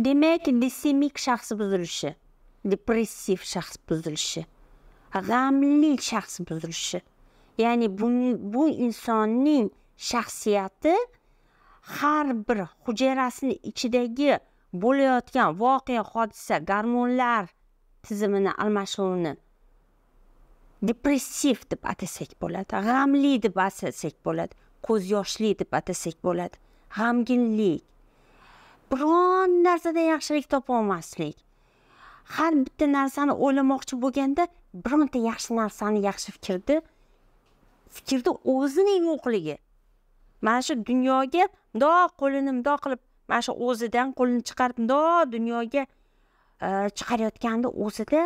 demak dissimik shaxs buzilishi depressiv shaxs buzilishi g'amli shaxs buzilishi ya'ni bu, bu insonning shaxsiyati har bir hujayrasini ichidagi bo'layotgan voqea hodisa gormonlar tizimini almashuvini depressiv deb atasak bo'ladi g'amli deb atasak bo'ladi ko'z yoshli deb atasak bo'ladi g'amginlik biron narsada yaxshilik topolmaslik har bitta narsani o'ylamoqchi bo'lganda bironta yaxshi narsani yaxshi fikrni fikrni o'zini yo'qligi mana shu dunyoga mundoq qo'lini mundoq qilib mana shu o'zidan qo'lini chiqarib mundoq dunyoga e, chiqarayotganda o'zida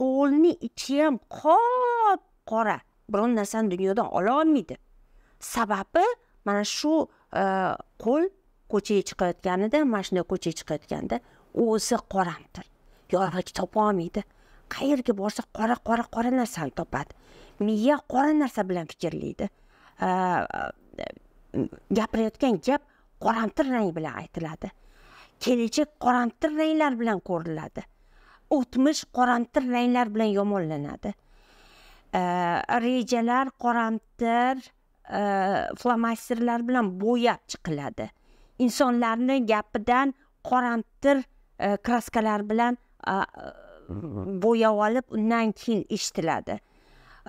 qo'lni ichi ham qop qora biron narsani dunyodan ololmaydi sababi mana shu e, qo'l ko'chaga chiqayotganida mana shunday ko'chaga chiqayotganda o'zi qoramtir yorg'ich topa olmaydi qayerga borsa qora qora qora narsani topadi miya qora narsa bilan fikrlaydi gapirayotgan gap qoramtir rang bilan aytiladi kelajak qoramtir ranglar bilan ko'riladi o'tmish qoramtir ranglar bilan yomonlanadi rejalar qoramtir flomasterlar bilan bo'yab chiqiladi insonlarni gapidan qoramtir e, kraskalar bilan bo'yab olib undan keyin eshitiladi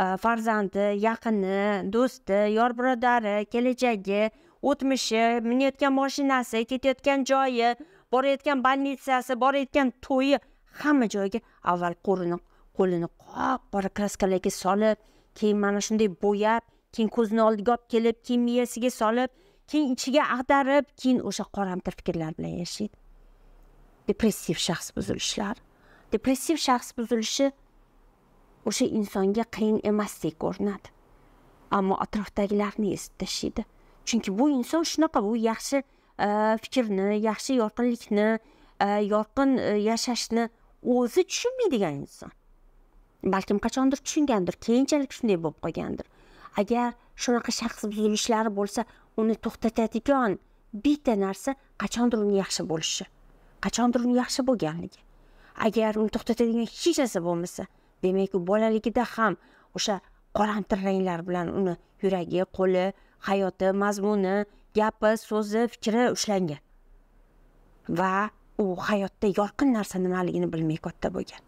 e, farzandi yaqini do'sti yor birodari kelajagi o'tmishi minayotgan moshinasi ketayotgan joyi borayotgan больницasi borayotgan to'yi hamma joyga avval qo'lini qo'lini qop qora kraskalarga solib keyin mana shunday bo'yab keyin ko'zini oldiga olib kelib keyin miyasiga solib keyin ichiga ag'darib keyin o'sha qoramtir fikrlar bilan yashaydi depressiv shaxs buzilishlar depressiv shaxs buzilishi o'sha insonga qiyin emasdek ko'rinadi ammo atrofdagilarni esda tashlaydi chunki bu inson shunaqa u yaxshi e, fikrni yaxshi yorqinlikni e, yorqin e, yashashni o'zi tushunmaydigan inson balkim qachondir tushungandir keyinchalik shunday bo'lib qolgandir agar shunaqa shaxs buzilishlari bo'lsa uni to'xtatadigan bitta narsa qachondir uni yaxshi bo'lishi qachondir uni yaxshi bo'lganligi agar uni to'xtatadigan hech narsa bo'lmasa demak u bolaligida ham o'sha qoramtir ranglar bilan uni yuragi qo'li hayoti mazmuni gapi so'zi fikri ushlangan va u hayotda yorqin narsa nimaligini bilmay katta bo'lgan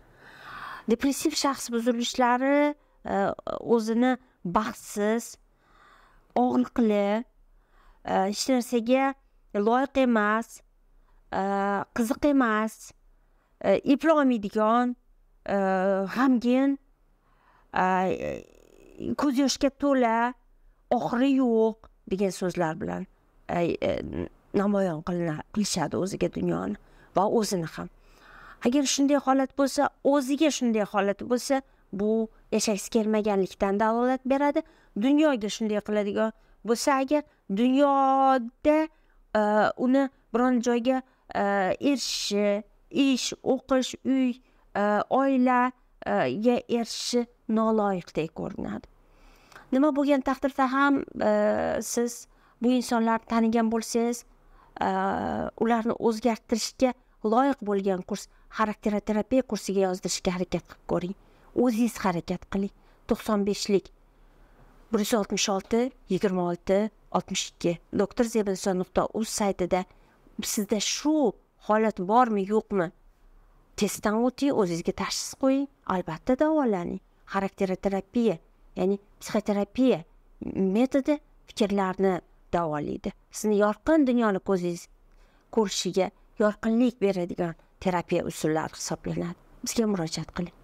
depressiv shaxs buzilishlari e, o'zini baxtsiz og'riqli e, hech narsaga loyiq emas e, qiziq emas e, olmaydigan g'amgin ko'z yoshga to'la oxiri yo'q degan so'zlar bilan namoyon qilishadi o'ziga dunyoni va o'zini ham agar shunday holat bo'lsa o'ziga shunday holat bo'lsa bu yashagisi kelmaganlikdan dalolat beradi dunyoga shunday qiladigan bo'lsa agar dunyoda e, uni biron joyga e, erishishi ish o'qish uy e, oilaga erishishi noloyiqdek ko'rinadi nima bo'lgan taqdirda ham siz bu insonlarni tanigan bo'lsangiz ularni o'zgartirishga loyiq bo'lgan kurs xarakteroterapiya kursiga yozdirishga harakat qilib ko'ring o'zingiz harakat qiling to'qson beshlik bir yuz oltmish olti yigirma olti oltmish ikki doktor zebinson nuqta uz saytida sizda shu holat bormi yo'qmi testdan o'ting o'zingizga tashxis qo'ying albatta davolaning xarakteroterapiya ya'ni psixoterapiya metodi fikrlarni davolaydi sizni yorqin dunyoni ko'zingiz ko'rishiga yorqinlik beradigan terapiya usullari hisoblanadi bizga murojaat qiling